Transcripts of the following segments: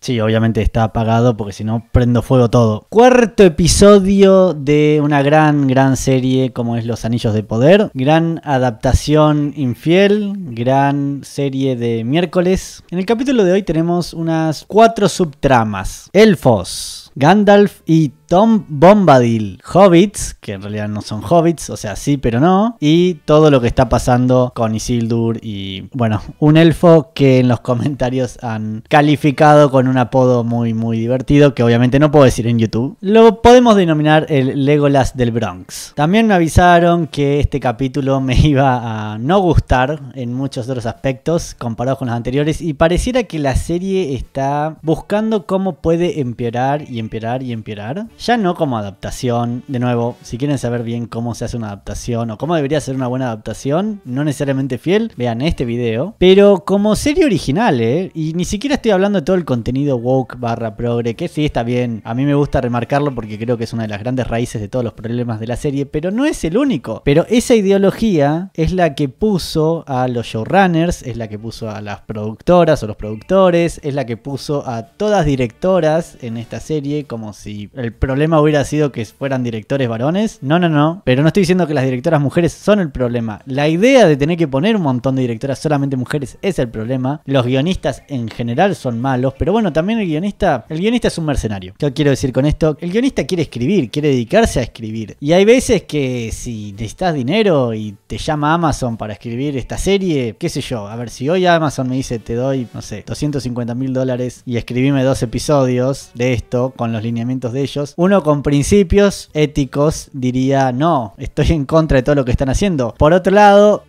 Sí, obviamente está apagado porque si no prendo fuego todo. Cuarto episodio de una gran, gran serie como es Los Anillos de Poder. Gran adaptación infiel, gran serie de miércoles. En el capítulo de hoy tenemos unas cuatro subtramas. Elfos Gandalf y Tom Bombadil, hobbits, que en realidad no son hobbits, o sea, sí, pero no, y todo lo que está pasando con Isildur y, bueno, un elfo que en los comentarios han calificado con un apodo muy, muy divertido, que obviamente no puedo decir en YouTube. Lo podemos denominar el Legolas del Bronx. También me avisaron que este capítulo me iba a no gustar en muchos otros aspectos comparados con los anteriores y pareciera que la serie está buscando cómo puede empeorar y empeorar y empeorar. Ya no como adaptación. De nuevo, si quieren saber bien cómo se hace una adaptación o cómo debería ser una buena adaptación, no necesariamente fiel, vean este video. Pero como serie original, eh, Y ni siquiera estoy hablando de todo el contenido woke barra progre, que sí está bien. A mí me gusta remarcarlo porque creo que es una de las grandes raíces de todos los problemas de la serie, pero no es el único. Pero esa ideología es la que puso a los showrunners, es la que puso a las productoras o los productores, es la que puso a todas directoras en esta serie como si el problema hubiera sido que fueran directores varones. No, no, no. Pero no estoy diciendo que las directoras mujeres son el problema. La idea de tener que poner un montón de directoras solamente mujeres es el problema. Los guionistas en general son malos, pero bueno, también el guionista, el guionista es un mercenario. ¿Qué quiero decir con esto? El guionista quiere escribir, quiere dedicarse a escribir. Y hay veces que si necesitas dinero y te llama Amazon para escribir esta serie, qué sé yo, a ver si hoy Amazon me dice te doy, no sé, 250 mil dólares y escribime dos episodios de esto con los lineamientos de ellos. Uno con principios éticos diría, no, estoy en contra de todo lo que están haciendo. Por otro lado,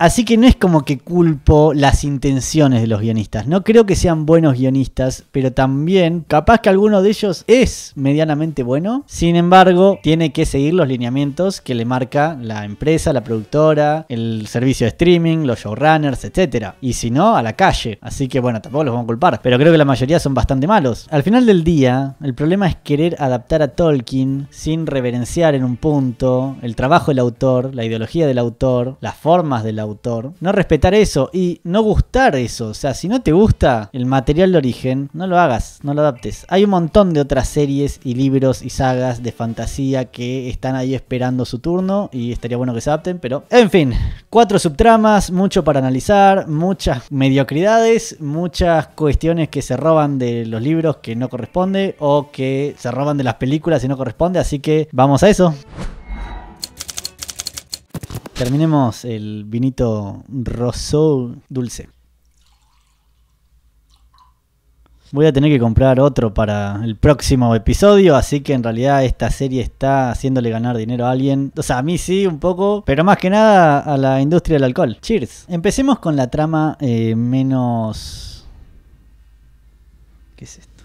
Así que no es como que culpo las intenciones de los guionistas. No creo que sean buenos guionistas, pero también capaz que alguno de ellos es medianamente bueno. Sin embargo, tiene que seguir los lineamientos que le marca la empresa, la productora, el servicio de streaming, los showrunners, etc. Y si no, a la calle. Así que bueno, tampoco los vamos a culpar. Pero creo que la mayoría son bastante malos. Al final del día, el problema es querer adaptar a Tolkien sin reverenciar en un punto el trabajo del autor, la ideología del autor, las formas del autor no respetar eso y no gustar eso. O sea, si no te gusta el material de origen, no lo hagas, no lo adaptes. Hay un montón de otras series y libros y sagas de fantasía que están ahí esperando su turno y estaría bueno que se adapten, pero en fin, cuatro subtramas, mucho para analizar, muchas mediocridades, muchas cuestiones que se roban de los libros que no corresponde o que se roban de las películas y no corresponde, así que vamos a eso. Terminemos el vinito Rosso dulce. Voy a tener que comprar otro para el próximo episodio, así que en realidad esta serie está haciéndole ganar dinero a alguien. O sea, a mí sí, un poco, pero más que nada a la industria del alcohol. Cheers. Empecemos con la trama eh, menos... ¿Qué es esto?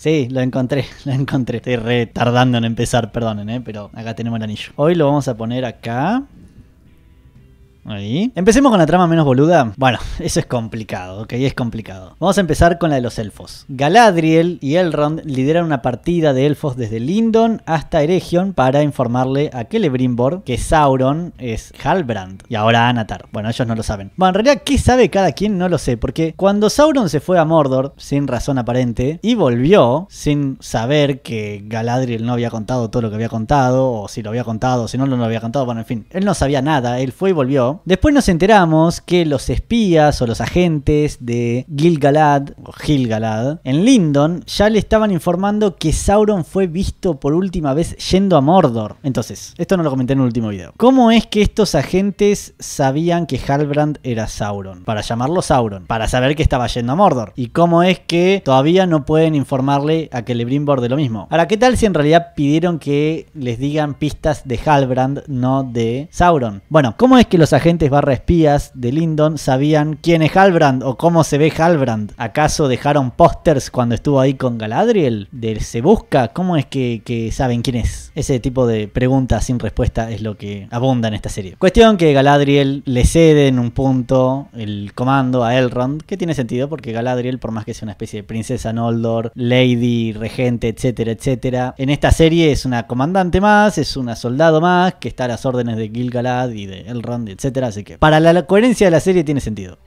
Sí, lo encontré, lo encontré. Estoy retardando en empezar, perdonen, eh, pero acá tenemos el anillo. Hoy lo vamos a poner acá. Ahí. Empecemos con la trama menos boluda. Bueno, eso es complicado, ok, es complicado. Vamos a empezar con la de los elfos. Galadriel y Elrond lideran una partida de elfos desde Lindon hasta Eregion para informarle a Celebrimbor que Sauron es Halbrand y ahora Anatar. Bueno, ellos no lo saben. Bueno, en realidad, ¿qué sabe cada quien? No lo sé, porque cuando Sauron se fue a Mordor, sin razón aparente, y volvió sin saber que Galadriel no había contado todo lo que había contado, o si lo había contado, si no, no lo había contado, bueno, en fin, él no sabía nada, él fue y volvió Después nos enteramos que los espías o los agentes de Gilgalad, o Gilgalad, en Lindon ya le estaban informando que Sauron fue visto por última vez yendo a Mordor. Entonces, esto no lo comenté en el último video. ¿Cómo es que estos agentes sabían que Halbrand era Sauron? Para llamarlo Sauron, para saber que estaba yendo a Mordor. ¿Y cómo es que todavía no pueden informarle a Celebrimbor de lo mismo? Ahora, ¿qué tal si en realidad pidieron que les digan pistas de Halbrand, no de Sauron? Bueno, ¿cómo es que los agentes agentes barra espías de Lindon sabían quién es Halbrand o cómo se ve Halbrand. ¿Acaso dejaron pósters cuando estuvo ahí con Galadriel? ¿De se busca? ¿Cómo es que, saben quién es? Ese tipo de preguntas sin respuesta es lo que abunda en esta serie. Cuestión que Galadriel le cede en un punto el comando a Elrond, que tiene sentido porque Galadriel, por más que sea una especie de princesa Noldor, lady, regente, etcétera, etcétera, en esta serie es una comandante más, es una soldado más, que está a las órdenes de Gil y de Elrond, etcétera que para la coherencia de la serie tiene sentido.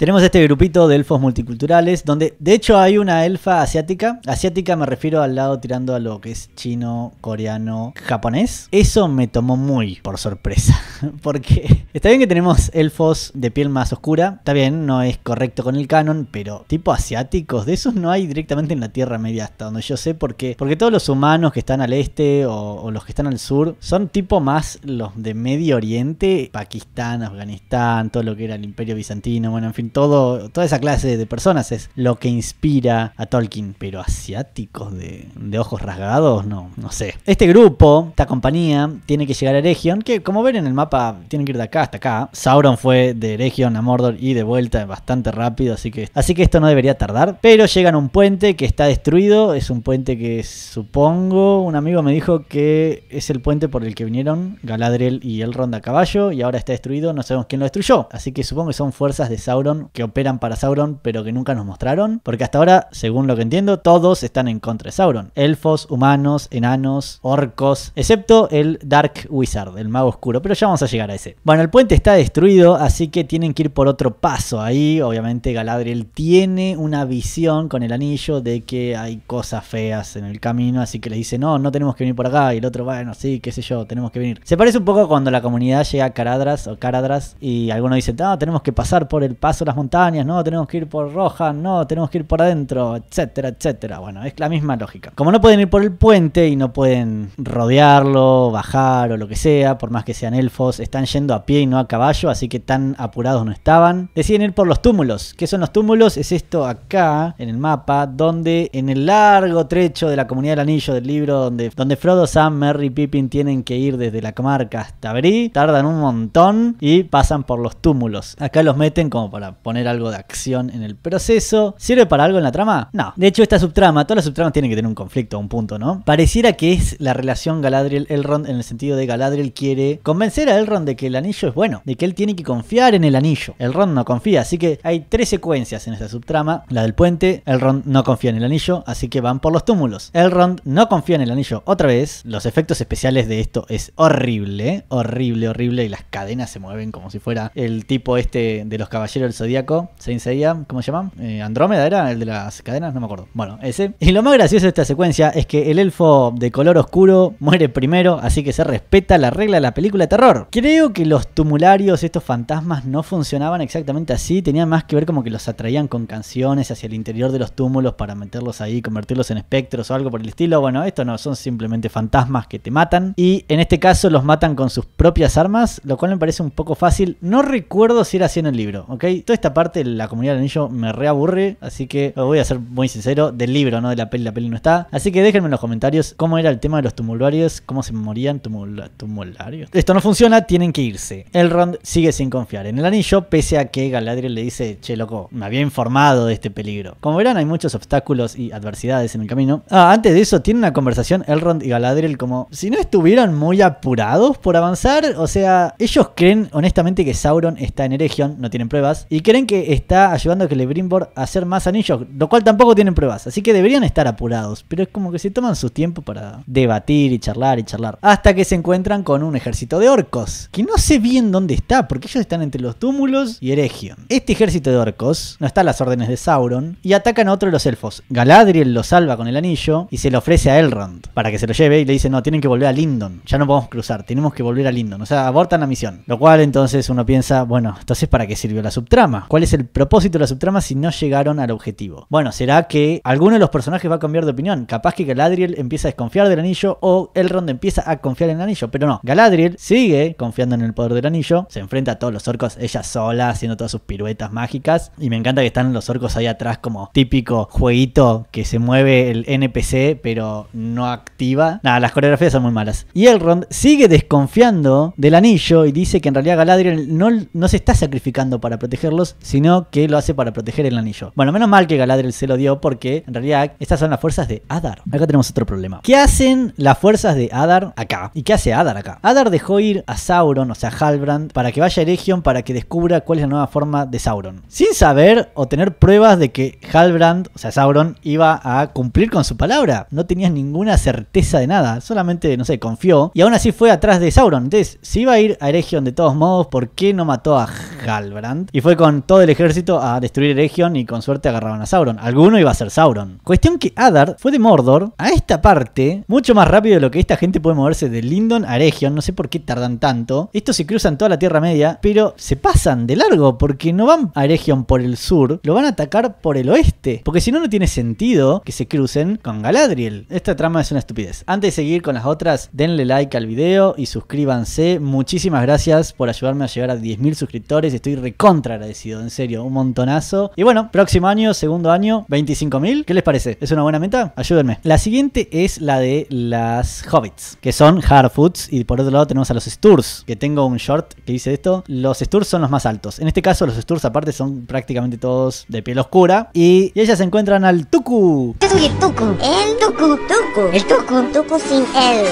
Tenemos este grupito de elfos multiculturales, donde de hecho hay una elfa asiática. Asiática me refiero al lado tirando a lo que es chino, coreano, japonés. Eso me tomó muy por sorpresa, porque está bien que tenemos elfos de piel más oscura, está bien, no es correcto con el canon, pero tipo asiáticos, de esos no hay directamente en la Tierra Media hasta donde yo sé, por qué. porque todos los humanos que están al este o los que están al sur son tipo más los de Medio Oriente, Pakistán, Afganistán, todo lo que era el Imperio Bizantino, bueno, en fin todo, toda esa clase de personas es lo que inspira a Tolkien, pero asiáticos de, ojos rasgados, no, no sé. Este grupo, esta compañía, tiene que llegar a Eregion, que como ven en el mapa, tienen que ir de acá hasta acá. Sauron fue de Eregion a Mordor y de vuelta bastante rápido, así que, así que esto no debería tardar. Pero llegan a un puente que está destruido, es un puente que supongo, un amigo me dijo que es el puente por el que vinieron Galadriel y Elrond a caballo, y ahora está destruido, no sabemos quién lo destruyó, así que supongo que son fuerzas de Sauron que operan para Sauron, pero que nunca nos mostraron. Porque hasta ahora, según lo que entiendo, todos están en contra de Sauron. Elfos, humanos, enanos, orcos, excepto el Dark Wizard, el mago oscuro. Pero ya vamos a llegar a ese. Bueno, el puente está destruido, así que tienen que ir por otro paso. Ahí, obviamente, Galadriel tiene una visión con el anillo de que hay cosas feas en el camino, así que le dice, no, no tenemos que venir por acá. Y el otro, bueno, sí, qué sé yo, tenemos que venir. Se parece un poco cuando la comunidad llega a Caradras o Caradras y algunos dicen, no, tenemos que pasar por el paso montañas, no, tenemos que ir por Roja no, tenemos que ir por adentro, etcétera, etcétera. Bueno, es la misma lógica. Como no pueden ir por el puente y no pueden rodearlo, bajar o lo que sea, por más que sean elfos, están yendo a pie y no a caballo, así que tan apurados no estaban. Deciden ir por los túmulos. ¿Qué son los túmulos? Es esto acá en el mapa, donde en el largo trecho de la comunidad del anillo del libro, donde, donde Frodo, Sam, Merry y Pippin tienen que ir desde la comarca hasta Bri, tardan un montón y pasan por los túmulos. Acá los meten como para poner algo de acción en el proceso. ¿Sirve para algo en la trama? No. De hecho, esta subtrama, todas las subtramas tienen que tener un conflicto a un punto, ¿no? Pareciera que es la relación Galadriel-Elrond en el sentido de Galadriel quiere convencer a Elrond de que el anillo es bueno, de que él tiene que confiar en el anillo. Elrond no confía, así que hay tres secuencias en esta subtrama. La del puente, Elrond no confía en el anillo, así que van por los túmulos. Elrond no confía en el anillo otra vez. Los efectos especiales de esto es horrible, horrible, horrible y las cadenas se mueven como si fuera el tipo este de los caballeros Zodíaco, se Seiya, ¿cómo se llama? Eh, Andrómeda era el de las cadenas, no me acuerdo. Bueno, ese. Y lo más gracioso de esta secuencia es que el elfo de color oscuro muere primero, así que se respeta la regla de la película de terror. Creo que los tumularios, estos fantasmas, no funcionaban exactamente así, tenían más que ver como que los atraían con canciones hacia el interior de los túmulos para meterlos ahí, convertirlos en espectros o algo por el estilo. Bueno, esto no, son simplemente fantasmas que te matan. Y en este caso los matan con sus propias armas, lo cual me parece un poco fácil. No recuerdo si era así en el libro, ¿ok? esta parte, la comunidad del anillo, me reaburre. Así que voy a ser muy sincero, del libro, no de la peli, la peli no está. Así que déjenme en los comentarios cómo era el tema de los tumularios, cómo se morían tumularios. Esto no funciona, tienen que irse. Elrond sigue sin confiar en el anillo, pese a que Galadriel le dice, che loco, me había informado de este peligro. Como verán, hay muchos obstáculos y adversidades en el camino. Ah, antes de eso, tienen una conversación Elrond y Galadriel como si no estuvieran muy apurados por avanzar. O sea, ellos creen honestamente que Sauron está en Eregion, no tienen pruebas, y y creen que está ayudando a que Celebrimbor a hacer más anillos, lo cual tampoco tienen pruebas, así que deberían estar apurados, pero es como que se toman su tiempo para debatir y charlar y charlar, hasta que se encuentran con un ejército de orcos, que no sé bien dónde está, porque ellos están entre los túmulos y Eregion. Este ejército de orcos no está a las órdenes de Sauron y atacan a otro de los elfos. Galadriel lo salva con el anillo y se lo ofrece a Elrond para que se lo lleve y le dice, no, tienen que volver a Lindon, ya no podemos cruzar, tenemos que volver a Lindon, o sea, abortan la misión, lo cual entonces uno piensa, bueno, entonces ¿para qué sirvió la subtrama? ¿Cuál es el propósito de la subtrama si no llegaron al objetivo? Bueno, será que alguno de los personajes va a cambiar de opinión. Capaz que Galadriel empieza a desconfiar del anillo o Elrond empieza a confiar en el anillo. Pero no, Galadriel sigue confiando en el poder del anillo. Se enfrenta a todos los orcos ella sola, haciendo todas sus piruetas mágicas. Y me encanta que están los orcos ahí atrás como típico jueguito que se mueve el NPC pero no activa. Nada, las coreografías son muy malas. Y Elrond sigue desconfiando del anillo y dice que en realidad Galadriel no se está sacrificando para protegerlo sino que lo hace para proteger el anillo. Bueno, menos mal que Galadriel se lo dio porque en realidad estas son las fuerzas de Adar. Acá tenemos otro problema. ¿Qué hacen las fuerzas de Adar acá? ¿Y qué hace Adar acá? Adar dejó ir a Sauron, o sea, Halbrand, para que vaya a Eregion para que descubra cuál es la nueva forma de Sauron. Sin saber o tener pruebas de que Halbrand, o sea, Sauron, iba a cumplir con su palabra. No tenía ninguna certeza de nada, solamente, no sé, confió. Y aún así fue atrás de Sauron. Entonces, si iba a ir a Eregion de todos modos, ¿por qué no mató a Halbrand? Y fue con todo el ejército a destruir Eregion y con suerte agarraban a Sauron. Alguno iba a ser Sauron. Cuestión que Adar fue de Mordor a esta parte mucho más rápido de lo que esta gente puede moverse de Lindon a Eregion. No sé por qué tardan tanto. Estos se cruzan toda la Tierra Media, pero se pasan de largo porque no van a Eregion por el sur, lo van a atacar por el oeste. Porque si no, no tiene sentido que se crucen con Galadriel. Esta trama es una estupidez. Antes de seguir con las otras, denle like al video y suscríbanse. Muchísimas gracias por ayudarme a llegar a 10.000 suscriptores. Estoy recontra agradecido en serio, un montonazo. Y bueno, próximo año, segundo año, 25.000. ¿Qué les parece? ¿Es una buena meta? Ayúdenme. La siguiente es la de las Hobbits, que son hard foods. Y por otro lado tenemos a los Sturs, que tengo un short que dice esto. Los Sturs son los más altos. En este caso, los Sturs aparte son prácticamente todos de piel oscura. Y, ellas se encuentran al Tuku. Yo el Tuku. El Tuku. Tuku. El Tuku. Tuku sin él.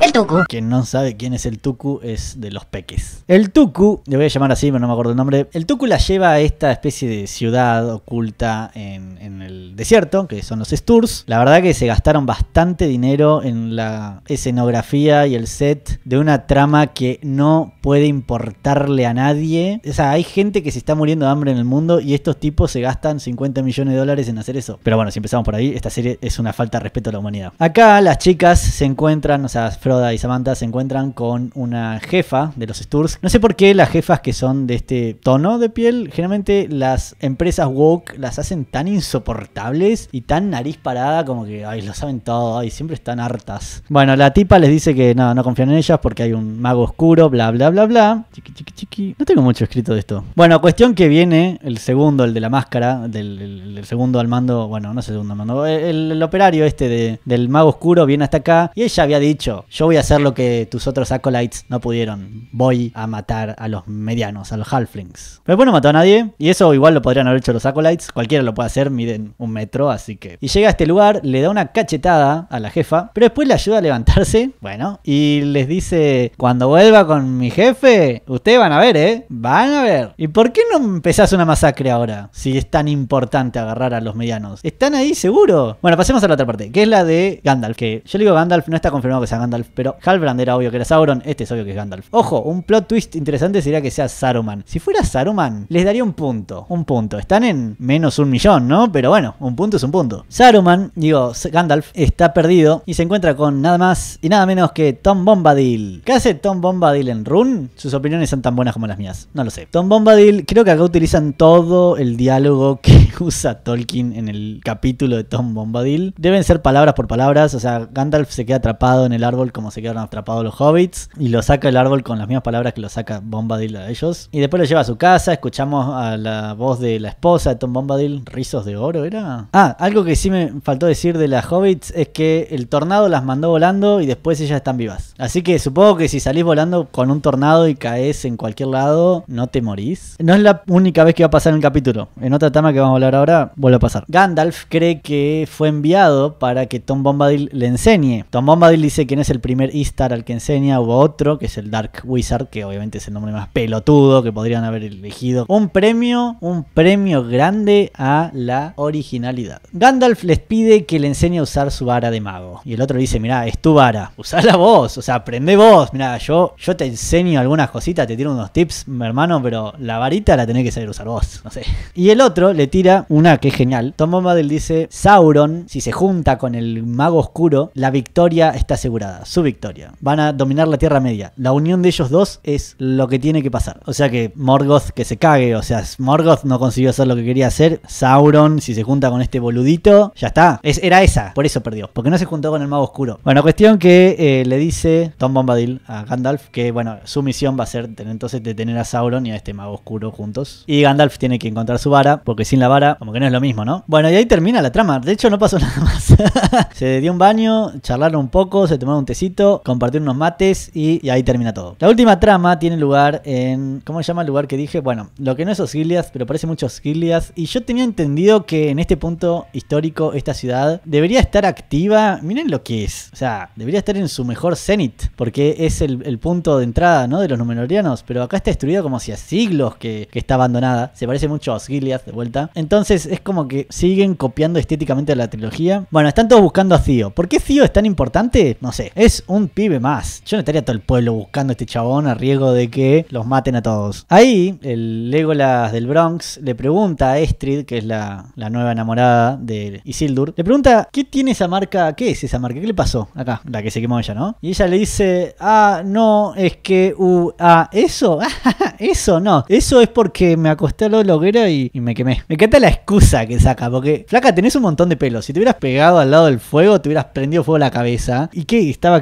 El Tuku. Quien no sabe quién es el Tuku es de los peques. El Tuku, le voy a llamar así, pero no me acuerdo el nombre. El Tuku la lleva a esta especie de ciudad oculta en, en el desierto, que son los Sturs. La verdad que se gastaron bastante dinero en la escenografía y el set de una trama que no puede importarle a nadie. O sea, hay gente que se está muriendo de hambre en el mundo y estos tipos se gastan 50 millones de dólares en hacer eso. Pero bueno, si empezamos por ahí, esta serie es una falta de respeto a la humanidad. Acá las chicas se encuentran, o sea, Roda y Samantha se encuentran con una jefa de los Sturz. No sé por qué las jefas que son de este tono de piel, generalmente las empresas woke las hacen tan insoportables y tan nariz parada como que, ay, lo saben todo, ay, siempre están hartas. Bueno, la tipa les dice que no, no confían en ellas porque hay un mago oscuro, bla, bla, bla, bla. Chiqui, chiqui, chiqui. No tengo mucho escrito de esto. Bueno, cuestión que viene el segundo, el de la máscara, del, el, segundo al mando, bueno, no es el segundo al mando, el, operario este del mago oscuro viene hasta acá y ella había dicho, yo voy a hacer lo que tus otros acolytes no pudieron. Voy a matar a los medianos, a los halflings. Pero después no mató a nadie, y eso igual lo podrían haber hecho los acolytes. Cualquiera lo puede hacer, miden un metro, así que. Y llega a este lugar, le da una cachetada a la jefa, pero después le ayuda a levantarse, bueno, y les dice: Cuando vuelva con mi jefe, ustedes van a ver, ¿eh? Van a ver. ¿Y por qué no empezás una masacre ahora? Si es tan importante agarrar a los medianos. ¿Están ahí seguro? Bueno, pasemos a la otra parte, que es la de Gandalf, que yo le digo Gandalf, no está confirmado que sea Gandalf pero Halbrand era obvio que era Sauron, este es obvio que es Gandalf. Ojo, un plot twist interesante sería que sea Saruman. Si fuera Saruman, les daría un punto, un punto. Están en menos un millón, ¿no? Pero bueno, un punto es un punto. Saruman, digo, Gandalf, está perdido y se encuentra con nada más y nada menos que Tom Bombadil. ¿Qué hace Tom Bombadil en Rune? Sus opiniones son tan buenas como las mías, no lo sé. Tom Bombadil, creo que acá utilizan todo el diálogo que usa Tolkien en el capítulo de Tom Bombadil. Deben ser palabras por palabras, o sea, Gandalf se queda atrapado en el árbol como se quedaron atrapados los hobbits, y lo saca el árbol con las mismas palabras que lo saca Bombadil a ellos. Y después lo lleva a su casa, escuchamos a la voz de la esposa de Tom Bombadil, rizos de oro era. Ah, algo que sí me faltó decir de las hobbits es que el tornado las mandó volando y después ellas están vivas. Así que supongo que si salís volando con un tornado y caes en cualquier lado, no te morís. No es la única vez que va a pasar en el capítulo. En otra tema que vamos a hablar ahora, vuelve a pasar. Gandalf cree que fue enviado para que Tom Bombadil le enseñe. Tom Bombadil dice quién es el primer Istar al que enseña, hubo otro, que es el Dark Wizard, que obviamente es el nombre más pelotudo que podrían haber elegido. Un premio, un premio grande a la originalidad. Gandalf les pide que le enseñe a usar su vara de mago. Y el otro dice, mirá, es tu vara, usala vos, o sea, aprende vos. Mirá, yo, yo te enseño algunas cositas, te tiro unos tips, mi hermano, pero la varita la tenés que saber usar vos, no sé. Y el otro le tira una que genial. Tom Bombadil dice, Sauron, si se junta con el mago oscuro, la victoria está asegurada su victoria. Van a dominar la Tierra Media. La unión de ellos dos es lo que tiene que pasar. O sea que Morgoth que se cague, o sea, Morgoth no consiguió hacer lo que quería hacer. Sauron, si se junta con este boludito, ya está. era esa, por eso perdió. Porque no se juntó con el mago oscuro. Bueno, cuestión que eh, le dice Tom Bombadil a Gandalf que, bueno, su misión va a ser tener, entonces detener a Sauron y a este mago oscuro juntos. Y Gandalf tiene que encontrar su vara, porque sin la vara, como que no es lo mismo, ¿no? Bueno, y ahí termina la trama. De hecho, no pasó nada más. se dio un baño, charlaron un poco, se tomaron un compartir unos mates y, ahí termina todo. La última trama tiene lugar en. ¿Cómo se llama el lugar que dije? Bueno, lo que no es Osgilias, pero parece mucho Osgilias. Y yo tenía entendido que en este punto histórico, esta ciudad debería estar activa. Miren lo que es. O sea, debería estar en su mejor cenit, porque es el, punto de entrada, ¿no? De los numenorianos. Pero acá está destruido como hacía siglos que, está abandonada. Se parece mucho a Osgilias de vuelta. Entonces es como que siguen copiando estéticamente la trilogía. Bueno, están todos buscando a Theo. ¿Por qué Theo es tan importante? No sé un pibe más. Yo no estaría todo el pueblo buscando a este chabón a riesgo de que los maten a todos. Ahí, el Legolas del Bronx le pregunta a Estrid, que es la, nueva enamorada de Isildur, le pregunta, ¿qué tiene esa marca? ¿Qué es esa marca? ¿Qué le pasó? Acá, la que se quemó ella, ¿no? Y ella le dice, ah, no, es que, uh, ah, eso, eso no, eso es porque me acosté a la hoguera y, me quemé. Me encanta la excusa que saca, porque, flaca, tenés un montón de pelo. Si te hubieras pegado al lado del fuego, te hubieras prendido fuego la cabeza. ¿Y qué? Estaba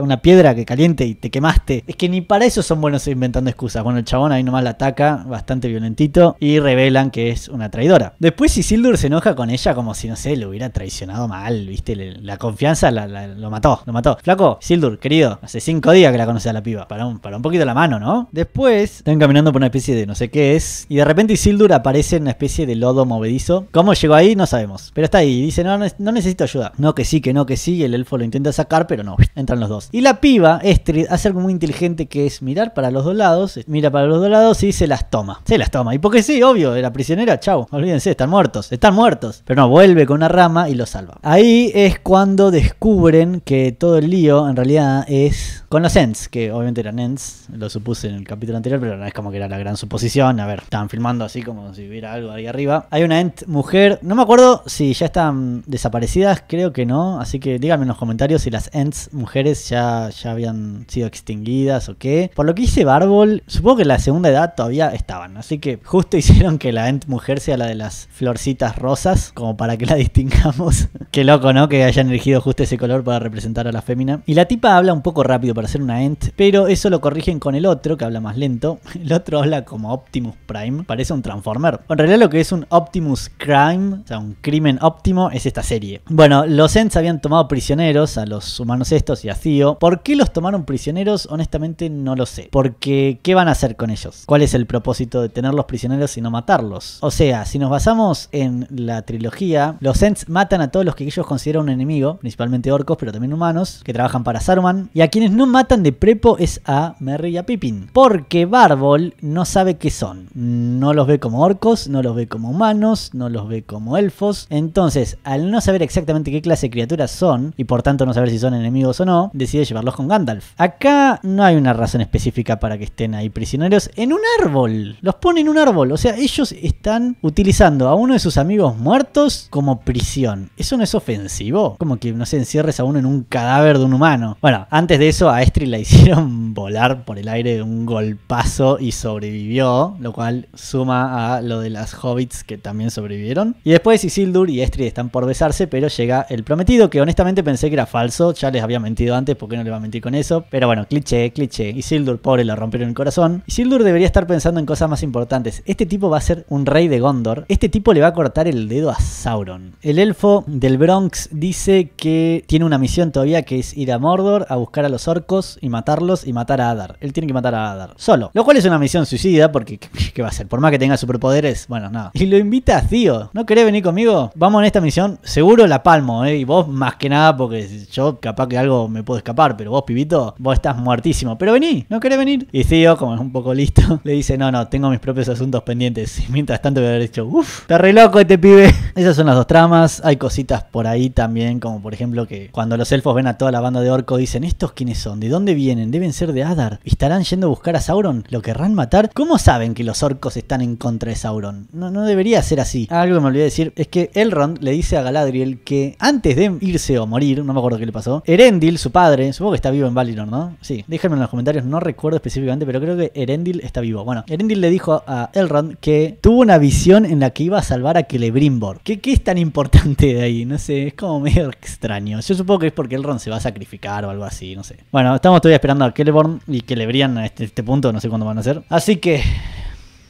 una piedra que caliente y te quemaste. Es que ni para eso son buenos inventando excusas. Bueno, el chabón ahí nomás la ataca, bastante violentito, y revelan que es una traidora. Después Isildur se enoja con ella como si, no sé, lo hubiera traicionado mal, ¿viste? la confianza lo mató, lo mató. Flaco, Isildur, querido, hace cinco días que la conocía a la piba. Para un, para un poquito la mano, ¿no? Después están caminando por una especie de no sé qué es, y de repente Isildur aparece en una especie de lodo movedizo. ¿Cómo llegó ahí? No sabemos. Pero está ahí, dice, no, no, necesito ayuda. No, que sí, que no, que sí, el elfo lo intenta sacar, pero no. entran los dos. Y la piba, este, hace algo muy inteligente que es mirar para los dos lados, eh, mira para los dos lados y se las toma. Se las toma. Y porque sí, obvio, era prisionera, chau, olvídense, están muertos, están muertos. Pero no, vuelve con una rama y lo salva. Ahí es cuando descubren que todo el lío en realidad es con los Ents, que obviamente eran Ents, lo supuse en el capítulo anterior, pero no es como que era la gran suposición. A ver, estaban filmando así como si hubiera algo ahí arriba. Hay una Ent mujer, no me acuerdo si ya están desaparecidas, creo que no, así que díganme en los comentarios si las Ents mujeres ya, ya habían sido extinguidas o qué. Por lo que hice Barbol supongo que la segunda edad todavía estaban. Así que justo hicieron que la Ent mujer sea la de las florcitas rosas, como para que la distingamos. qué loco, ¿no? Que hayan elegido justo ese color para representar a la fémina. Y la tipa habla un poco rápido para ser una Ent, pero eso lo corrigen con el otro, que habla más lento. El otro habla como Optimus Prime, parece un Transformer. En realidad lo que es un Optimus Crime, o sea, un crimen óptimo, es esta serie. Bueno, los Ents habían tomado prisioneros a los humanos estos estos y a ¿Por qué los tomaron prisioneros? Honestamente no lo sé. Porque, ¿qué van a hacer con ellos? ¿Cuál es el propósito de tenerlos prisioneros y no matarlos? O sea, si nos basamos en la trilogía, los Ents matan a todos los que ellos consideran un enemigo, principalmente orcos, pero también humanos, que trabajan para Saruman. Y a quienes no matan de prepo es a Merry y a Pippin. Porque Barbol no sabe qué son. No los ve como orcos, no los ve como humanos, no los ve como elfos. Entonces, al no saber exactamente qué clase de criaturas son, y por tanto no saber si son enemigos o no, decide llevarlos con Gandalf. Acá no hay una razón específica para que estén ahí prisioneros en un árbol. Los pone en un árbol. O sea, ellos están utilizando a uno de sus amigos muertos como prisión. ¿Eso no es ofensivo? Como que, no se encierres a uno en un cadáver de un humano. Bueno, antes de eso a Estri la hicieron volar por el aire de un golpazo y sobrevivió, lo cual suma a lo de las hobbits que también sobrevivieron. Y después Isildur y Estri están por besarse, pero llega el prometido, que honestamente pensé que era falso, ya les había ha mentido antes, porque no le va a mentir con eso? Pero bueno, cliché, cliché. y Sildur, pobre, lo rompieron el corazón. Y Sildur debería estar pensando en cosas más importantes. Este tipo va a ser un rey de Gondor. Este tipo le va a cortar el dedo a Sauron. El elfo del Bronx dice que tiene una misión todavía que es ir a Mordor a buscar a los orcos y matarlos y matar a Adar. Él tiene que matar a Adar. Solo. Lo cual es una misión suicida porque ¿qué va a hacer? Por más que tenga superpoderes, bueno, nada. Y lo invita a Tío. ¿No querés venir conmigo? Vamos en esta misión. Seguro la palmo, ¿eh? Y vos más que nada porque yo capaz que algo me puedo escapar, pero vos, pibito, vos estás muertísimo. Pero vení, ¿no querés venir? Y Theo, como es un poco listo, le dice, no, no, tengo mis propios asuntos pendientes. Y mientras tanto voy a haber dicho, uff, está re loco este pibe. Esas son las dos tramas. Hay cositas por ahí también, como por ejemplo que cuando los elfos ven a toda la banda de orco, dicen, ¿estos quiénes son? ¿De dónde vienen? ¿Deben ser de Adar? ¿Estarán yendo a buscar a Sauron? ¿Lo querrán matar? ¿Cómo saben que los orcos están en contra de Sauron? No, no debería ser así. Algo que me olvidé decir es que Elrond le dice a Galadriel que antes de irse o morir, no me acuerdo qué le pasó, Eren Erendil, su padre, supongo que está vivo en Valinor, ¿no? Sí, déjenme en los comentarios, no recuerdo específicamente, pero creo que Erendil está vivo. Bueno, Erendil le dijo a Elrond que tuvo una visión en la que iba a salvar a Celebrimbor. ¿Qué, ¿Qué es tan importante de ahí? No sé, es como medio extraño. Yo supongo que es porque Elrond se va a sacrificar o algo así, no sé. Bueno, estamos todavía esperando a Celeborn y Celebrían a este, este punto, no sé cuándo van a ser. Así que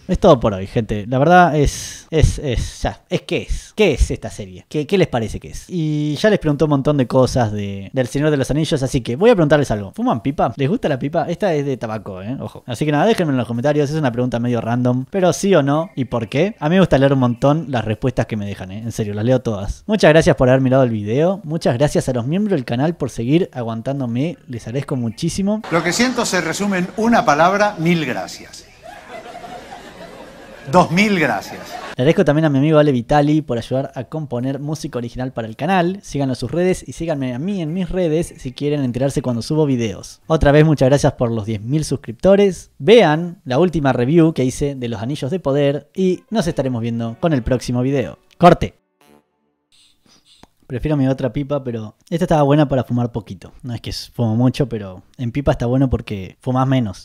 es todo por hoy, gente. La verdad es. Es, es, ya. Es que es. ¿Qué es esta serie? ¿Qué, ¿Qué, les parece que es? Y ya les preguntó un montón de cosas de, del Señor de los Anillos, así que voy a preguntarles algo. ¿Fuman pipa? ¿Les gusta la pipa? Esta es de tabaco, ¿eh? Ojo. Así que nada, déjenme en los comentarios. Es una pregunta medio random, pero sí o no y por qué. A mí me gusta leer un montón las respuestas que me dejan, ¿eh? En serio, las leo todas. Muchas gracias por haber mirado el video. Muchas gracias a los miembros del canal por seguir aguantándome. Les agradezco muchísimo. Lo que siento se resume en una palabra: mil gracias. 2000 gracias. Le agradezco también a mi amigo Ale Vitali por ayudar a componer música original para el canal. Síganlo en sus redes y síganme a mí en mis redes si quieren enterarse cuando subo videos. Otra vez muchas gracias por los 10.000 suscriptores. Vean la última review que hice de los anillos de poder y nos estaremos viendo con el próximo video. Corte. Prefiero mi otra pipa, pero esta estaba buena para fumar poquito. No es que fumo mucho, pero en pipa está bueno porque fumas menos.